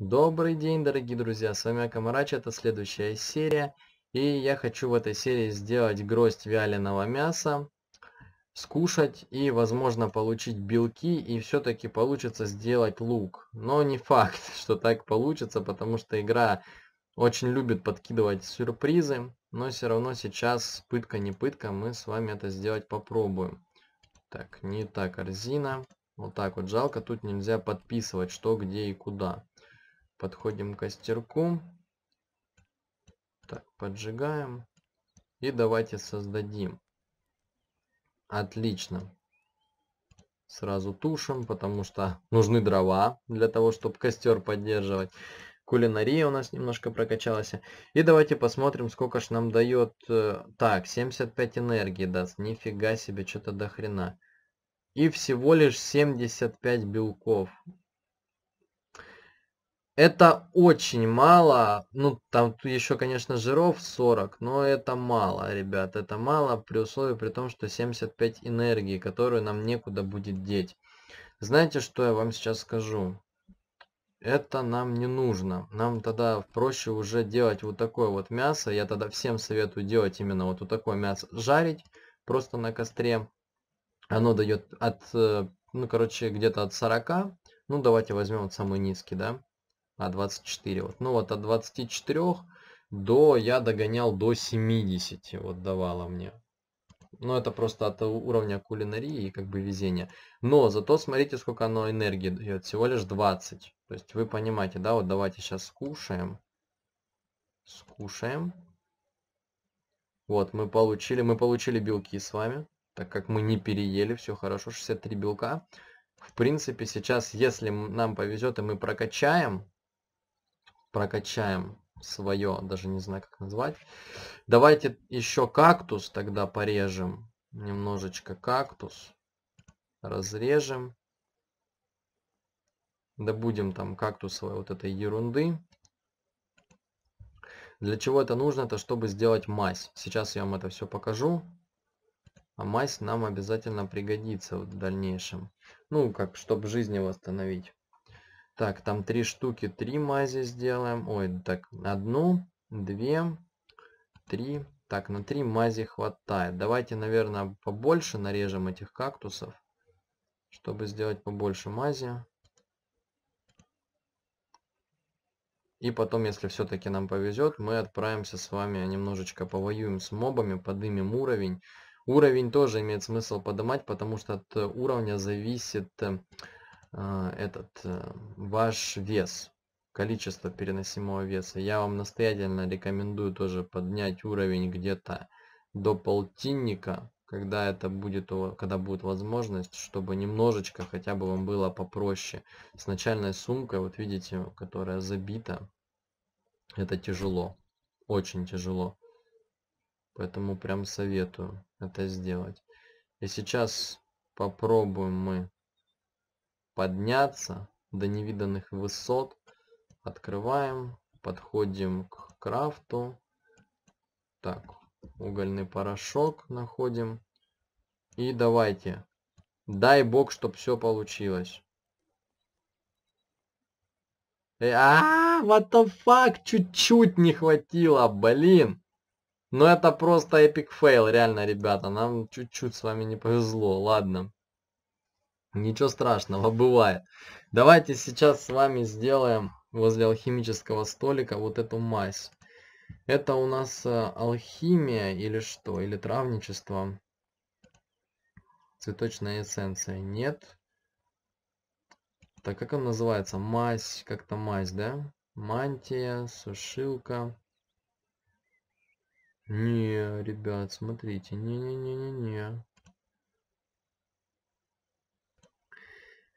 Добрый день, дорогие друзья, с вами Акамарач, это следующая серия. И я хочу в этой серии сделать гроздь вяленого мяса, скушать и, возможно, получить белки. И все-таки получится сделать лук. Но не факт, что так получится, потому что игра очень любит подкидывать сюрпризы. Но все равно сейчас, пытка не пытка, мы с вами это сделать попробуем. Так, не та корзина. Вот так вот, жалко, тут нельзя подписывать, что, где и куда. Подходим к костерку. Так, поджигаем. И давайте создадим. Отлично. Сразу тушим, потому что нужны дрова для того, чтобы костер поддерживать. Кулинария у нас немножко прокачалась. И давайте посмотрим, сколько ж нам дает... Э, так, 75 энергии даст. Нифига себе, что-то до хрена. И всего лишь 75 белков. Это очень мало. Ну, там еще, конечно, жиров 40, но это мало, ребят. Это мало при условии, при том, что 75 энергии, которую нам некуда будет деть. Знаете, что я вам сейчас скажу? Это нам не нужно. Нам тогда проще уже делать вот такое вот мясо. Я тогда всем советую делать именно вот, вот такое мясо. Жарить просто на костре. Оно дает от, э, ну, короче, где-то от 40. Ну, давайте возьмем вот самый низкий, да а, 24. Вот. Ну вот от 24 до я догонял до 70. Вот давало мне. Но ну, это просто от уровня кулинарии и как бы везения. Но зато смотрите, сколько оно энергии дает. Всего лишь 20. То есть вы понимаете, да? Вот давайте сейчас скушаем. Скушаем. Вот, мы получили, мы получили белки с вами. Так как мы не переели, все хорошо, 63 белка. В принципе, сейчас, если нам повезет и мы прокачаем прокачаем свое, даже не знаю как назвать. Давайте еще кактус тогда порежем. Немножечко кактус. Разрежем. Добудем там кактусовой вот этой ерунды. Для чего это нужно? Это чтобы сделать мазь. Сейчас я вам это все покажу. А мазь нам обязательно пригодится в дальнейшем. Ну, как, чтобы жизни восстановить. Так, там три штуки, три мази сделаем. Ой, ну так, одну, две, три. Так, на три мази хватает. Давайте, наверное, побольше нарежем этих кактусов, чтобы сделать побольше мази. И потом, если все-таки нам повезет, мы отправимся с вами немножечко повоюем с мобами, подымем уровень. Уровень тоже имеет смысл поднимать, потому что от э, уровня зависит э, а, этот э, ваш вес, количество переносимого веса. Я вам настоятельно рекомендую тоже поднять уровень где-то до полтинника, когда это будет, когда будет возможность, чтобы немножечко хотя бы вам было попроще. С начальной сумкой, вот видите, которая забита, это тяжело, очень тяжело. Поэтому прям советую это сделать. И сейчас попробуем мы подняться до невиданных высот. Открываем, подходим к крафту. Так, угольный порошок находим. И давайте. Дай бог, чтоб все получилось. а, -а, -а what the fuck, чуть-чуть не хватило, блин. но ну, это просто эпик фейл, реально, ребята, нам чуть-чуть с вами не повезло, ладно. Ничего страшного, бывает. Давайте сейчас с вами сделаем возле алхимического столика вот эту мазь. Это у нас э, алхимия или что? Или травничество? Цветочная эссенция. Нет. Так, как он называется? Мазь, как-то мазь, да? Мантия, сушилка. Не, ребят, смотрите. Не-не-не-не-не.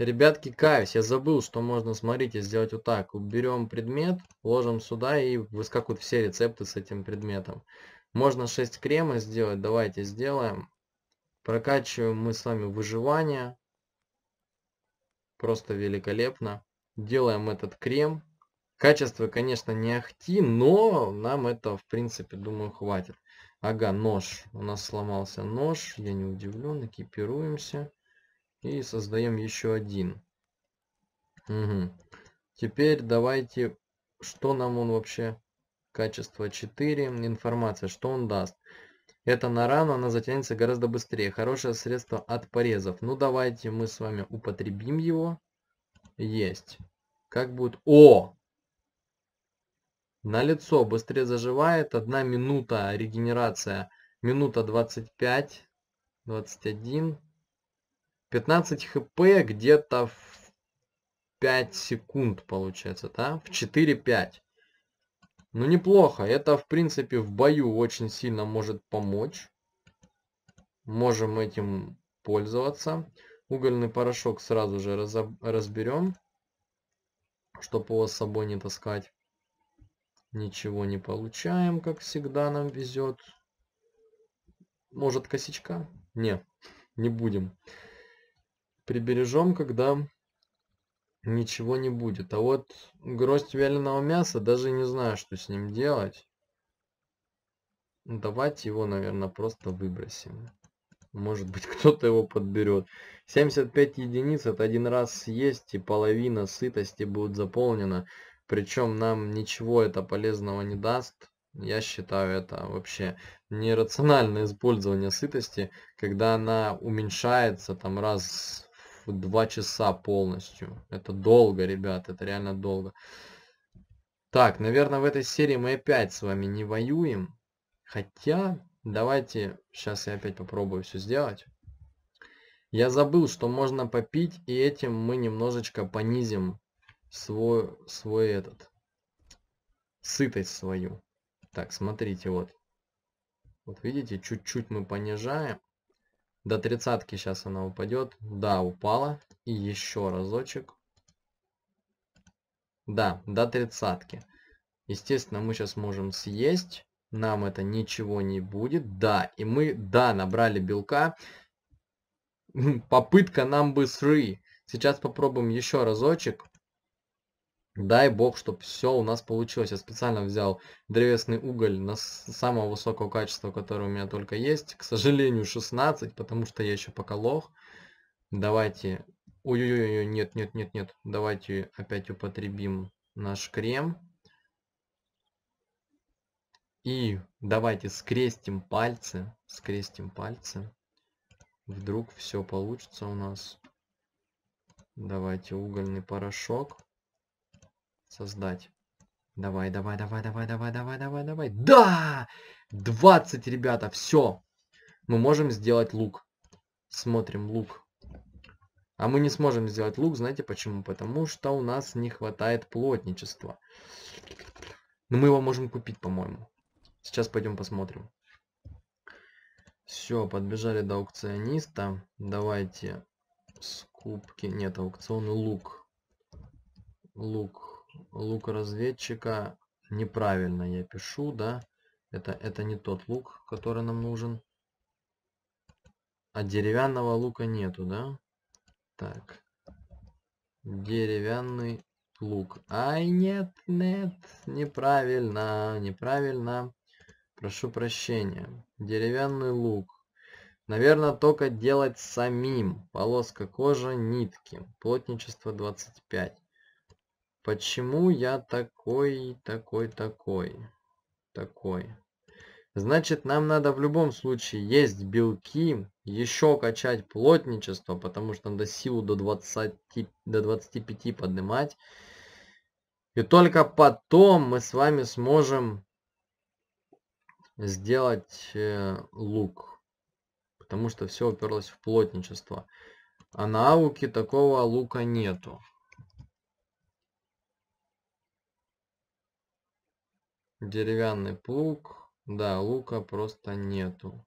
Ребятки, каюсь, я забыл, что можно, смотрите, сделать вот так. Уберем предмет, ложим сюда и выскакут все рецепты с этим предметом. Можно 6 крема сделать, давайте сделаем. Прокачиваем мы с вами выживание. Просто великолепно. Делаем этот крем. Качество, конечно, не ахти, но нам это, в принципе, думаю, хватит. Ага, нож. У нас сломался нож. Я не удивлен. Экипируемся. И создаем еще один. Угу. Теперь давайте, что нам он вообще? Качество 4, информация, что он даст. Это на рану, она затянется гораздо быстрее. Хорошее средство от порезов. Ну давайте мы с вами употребим его. Есть. Как будет... О! На лицо быстрее заживает. Одна минута регенерация. Минута 25, 21, 15 хп где-то в 5 секунд получается, да? В 4-5. Ну неплохо, это в принципе в бою очень сильно может помочь. Можем этим пользоваться. Угольный порошок сразу же разберем, чтобы его с собой не таскать. Ничего не получаем, как всегда нам везет. Может косичка? Не, не будем прибережем, когда ничего не будет. А вот гроздь вяленого мяса, даже не знаю, что с ним делать. Давайте его, наверное, просто выбросим. Может быть, кто-то его подберет. 75 единиц это один раз съесть, и половина сытости будет заполнена. Причем нам ничего это полезного не даст. Я считаю это вообще нерациональное использование сытости, когда она уменьшается там раз Типа, вот 2 часа полностью. Это долго, ребят, это реально долго. Так, наверное, в этой серии мы опять с вами не воюем. Хотя, давайте, сейчас я опять попробую все сделать. Я забыл, что можно попить, и этим мы немножечко понизим свой, свой этот, сытость свою. Так, смотрите, вот. Вот видите, чуть-чуть мы понижаем. До тридцатки сейчас она упадет. Да, упала. И еще разочек. Да, до тридцатки. Естественно, мы сейчас можем съесть. Нам это ничего не будет. Да, и мы, да, набрали белка. Попытка нам бы сры. Сейчас попробуем еще разочек. Дай бог, чтобы все у нас получилось. Я специально взял древесный уголь на самого высокого качества, которое у меня только есть. К сожалению, 16, потому что я еще пока лох. Давайте... Ой-ой-ой, нет, нет, нет, нет. Давайте опять употребим наш крем. И давайте скрестим пальцы. Скрестим пальцы. Вдруг все получится у нас. Давайте угольный порошок создать. Давай, давай, давай, давай, давай, давай, давай, давай. Да! 20, ребята, все. Мы можем сделать лук. Смотрим лук. А мы не сможем сделать лук, знаете почему? Потому что у нас не хватает плотничества. Но мы его можем купить, по-моему. Сейчас пойдем посмотрим. Все, подбежали до аукциониста. Давайте скупки. Нет, аукцион. лук. Лук лук разведчика неправильно я пишу, да? Это, это не тот лук, который нам нужен. А деревянного лука нету, да? Так. Деревянный лук. Ай, нет, нет, неправильно, неправильно. Прошу прощения. Деревянный лук. Наверное, только делать самим. Полоска кожи, нитки. Плотничество 25. Почему я такой, такой, такой, такой? Значит, нам надо в любом случае есть белки, еще качать плотничество, потому что надо силу до, 20, до 25 поднимать. И только потом мы с вами сможем сделать э, лук. Потому что все уперлось в плотничество. А на ауке такого лука нету. Деревянный плуг. Да, лука просто нету.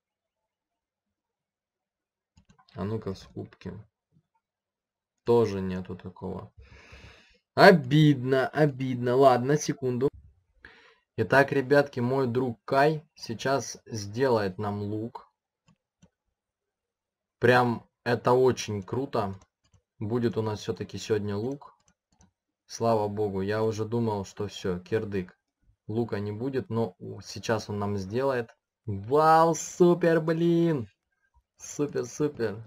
А ну-ка с кубки. Тоже нету такого. Обидно, обидно. Ладно, секунду. Итак, ребятки, мой друг Кай сейчас сделает нам лук. Прям это очень круто. Будет у нас все-таки сегодня лук. Слава богу, я уже думал, что все, кирдык лука не будет, но сейчас он нам сделает. Вау, супер, блин! Супер, супер.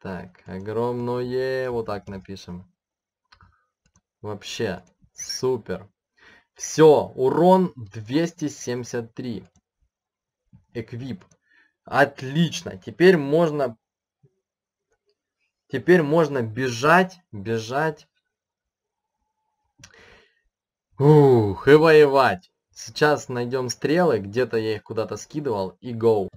Так, огромное, вот так напишем. Вообще, супер. Все, урон 273. Эквип. Отлично, теперь можно Теперь можно бежать, бежать. Ух, и воевать. Сейчас найдем стрелы, где-то я их куда-то скидывал, и go.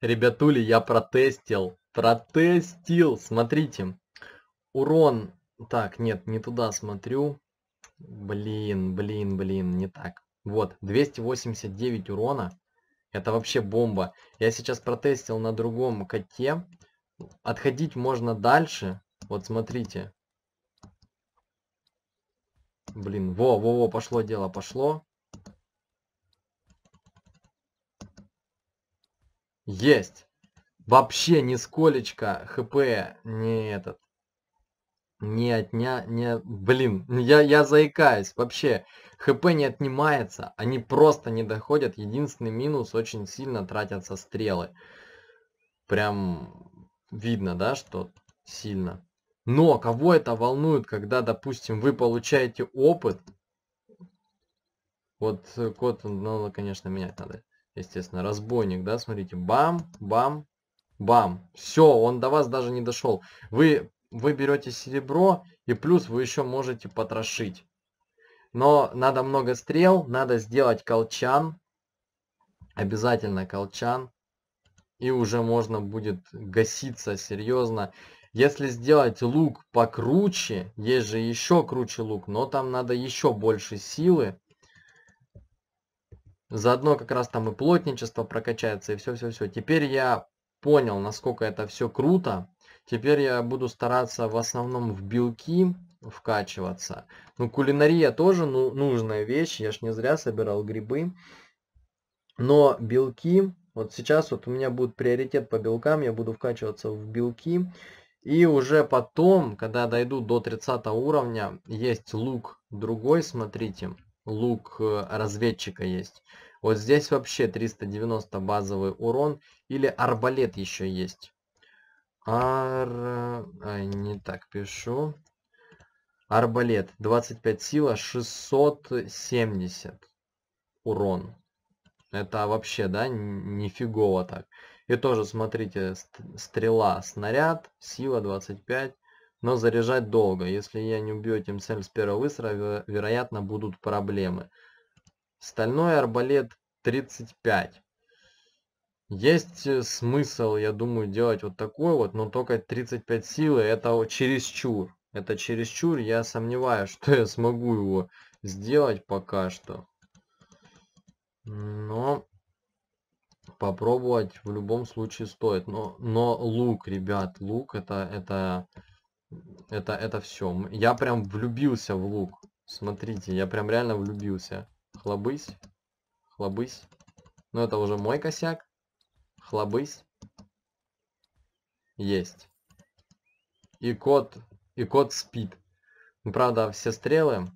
Ребятули, я протестил. Протестил, смотрите. Урон... Так, нет, не туда смотрю. Блин, блин, блин, не так. Вот, 289 урона. Это вообще бомба. Я сейчас протестил на другом коте отходить можно дальше. Вот смотрите. Блин, во-во-во, пошло дело, пошло. Есть! Вообще нисколечко хп не этот. Не отня... Не... Блин, я, я заикаюсь. Вообще, хп не отнимается. Они просто не доходят. Единственный минус, очень сильно тратятся стрелы. Прям Видно, да, что сильно. Но кого это волнует, когда, допустим, вы получаете опыт? Вот э, код, ну, конечно, менять надо, естественно. Разбойник, да, смотрите. Бам, бам, бам. Все, он до вас даже не дошел. Вы, вы берете серебро, и плюс вы еще можете потрошить. Но надо много стрел, надо сделать колчан. Обязательно колчан и уже можно будет гаситься серьезно. Если сделать лук покруче, есть же еще круче лук, но там надо еще больше силы. Заодно как раз там и плотничество прокачается, и все-все-все. Теперь я понял, насколько это все круто. Теперь я буду стараться в основном в белки вкачиваться. Ну, кулинария тоже ну, нужная вещь, я ж не зря собирал грибы. Но белки вот сейчас вот у меня будет приоритет по белкам, я буду вкачиваться в белки. И уже потом, когда дойду до 30 уровня, есть лук другой, смотрите, лук э, разведчика есть. Вот здесь вообще 390 базовый урон или арбалет еще есть. Ар... Ай, не так пишу. Арбалет 25 сила 670 урон. Это вообще, да, нифигово так. И тоже, смотрите, стрела, снаряд, сила 25, но заряжать долго. Если я не убью этим цель с первого выстрела, вероятно, будут проблемы. Стальной арбалет 35. Есть э, смысл, я думаю, делать вот такой вот, но только 35 силы это чересчур. Это чересчур, я сомневаюсь, что я смогу его сделать пока что. Но попробовать в любом случае стоит. Но, но лук, ребят, лук это, это, это, это все. Я прям влюбился в лук. Смотрите, я прям реально влюбился. Хлобысь, хлобысь. Но ну, это уже мой косяк. Хлобысь. Есть. И кот, и кот спит. Ну, правда, все стрелы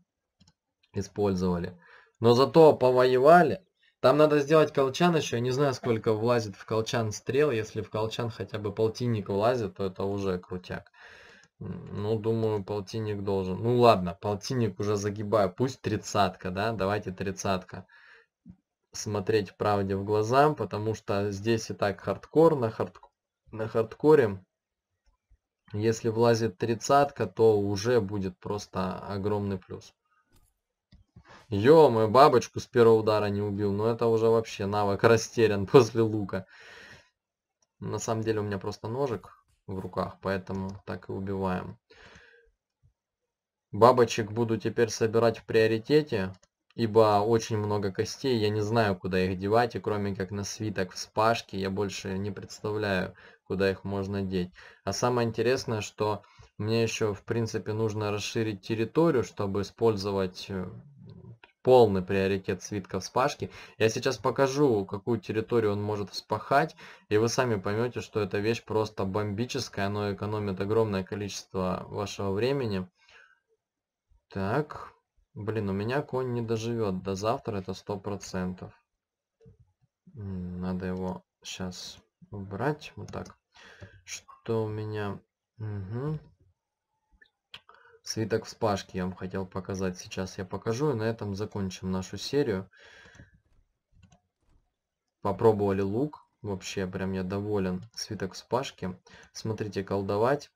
использовали. Но зато повоевали. Там надо сделать колчан еще, я не знаю, сколько влазит в колчан стрел, если в колчан хотя бы полтинник влазит, то это уже крутяк. Ну, думаю, полтинник должен. Ну ладно, полтинник уже загибаю, пусть тридцатка, да, давайте тридцатка. Смотреть правде в глаза, потому что здесь и так хардкор на, хард... на хардкоре. Если влазит тридцатка, то уже будет просто огромный плюс. Ё, мою бабочку с первого удара не убил. Но это уже вообще навык растерян после лука. На самом деле у меня просто ножик в руках, поэтому так и убиваем. Бабочек буду теперь собирать в приоритете, ибо очень много костей, я не знаю, куда их девать, и кроме как на свиток вспашки, я больше не представляю, куда их можно деть. А самое интересное, что мне еще, в принципе, нужно расширить территорию, чтобы использовать э, полный приоритет свитка вспашки. Я сейчас покажу, какую территорию он может вспахать, и вы сами поймете, что эта вещь просто бомбическая, она экономит огромное количество вашего времени. Так, блин, у меня конь не доживет до завтра, это сто процентов. Надо его сейчас убрать, вот так. Что у меня... Угу. Свиток вспашки я вам хотел показать. Сейчас я покажу. И на этом закончим нашу серию. Попробовали лук. Вообще, прям я доволен. Свиток вспашки. Смотрите, колдовать.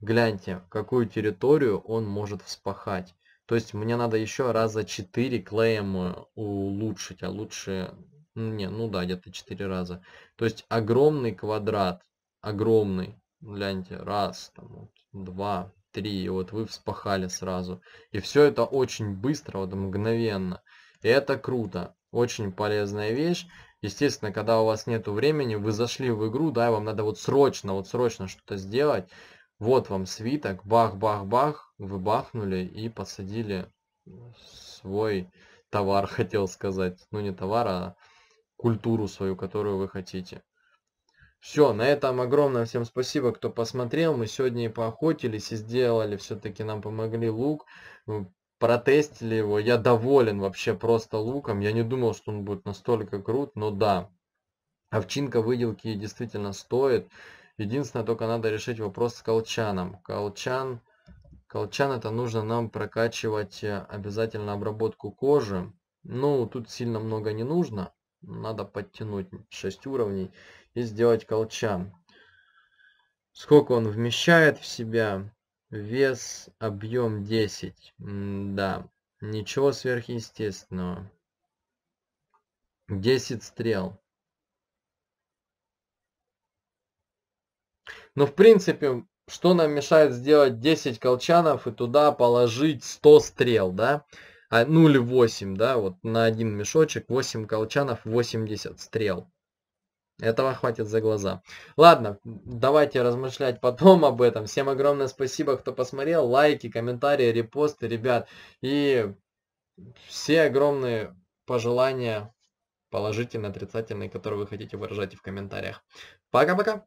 Гляньте, какую территорию он может вспахать. То есть мне надо еще раза 4 клеем э, улучшить, а лучше... Ну, не, ну да, где-то 4 раза. То есть огромный квадрат, огромный. Гляньте, раз, там, вот, два, 3, и вот вы вспахали сразу. И все это очень быстро, вот мгновенно. И это круто, очень полезная вещь. Естественно, когда у вас нет времени, вы зашли в игру, да, и вам надо вот срочно, вот срочно что-то сделать. Вот вам свиток, бах-бах-бах, вы бахнули и посадили свой товар, хотел сказать. Ну не товар, а культуру свою, которую вы хотите. Все, на этом огромное всем спасибо, кто посмотрел. Мы сегодня и поохотились, и сделали. Все-таки нам помогли лук. Протестили его. Я доволен вообще просто луком. Я не думал, что он будет настолько крут, но да. Овчинка выделки действительно стоит. Единственное, только надо решить вопрос с колчаном. Колчан... Колчан это нужно нам прокачивать э, обязательно обработку кожи. Ну, тут сильно много не нужно. Надо подтянуть 6 уровней и сделать колчан. Сколько он вмещает в себя? Вес, объем 10. М да, ничего сверхъестественного. 10 стрел. Но ну, в принципе, что нам мешает сделать 10 колчанов и туда положить 100 стрел, да? А, ну или 8, да, вот на один мешочек 8 колчанов, 80 стрел. Этого хватит за глаза. Ладно, давайте размышлять потом об этом. Всем огромное спасибо, кто посмотрел. Лайки, комментарии, репосты, ребят. И все огромные пожелания положительные, отрицательные которые вы хотите выражать в комментариях. Пока-пока!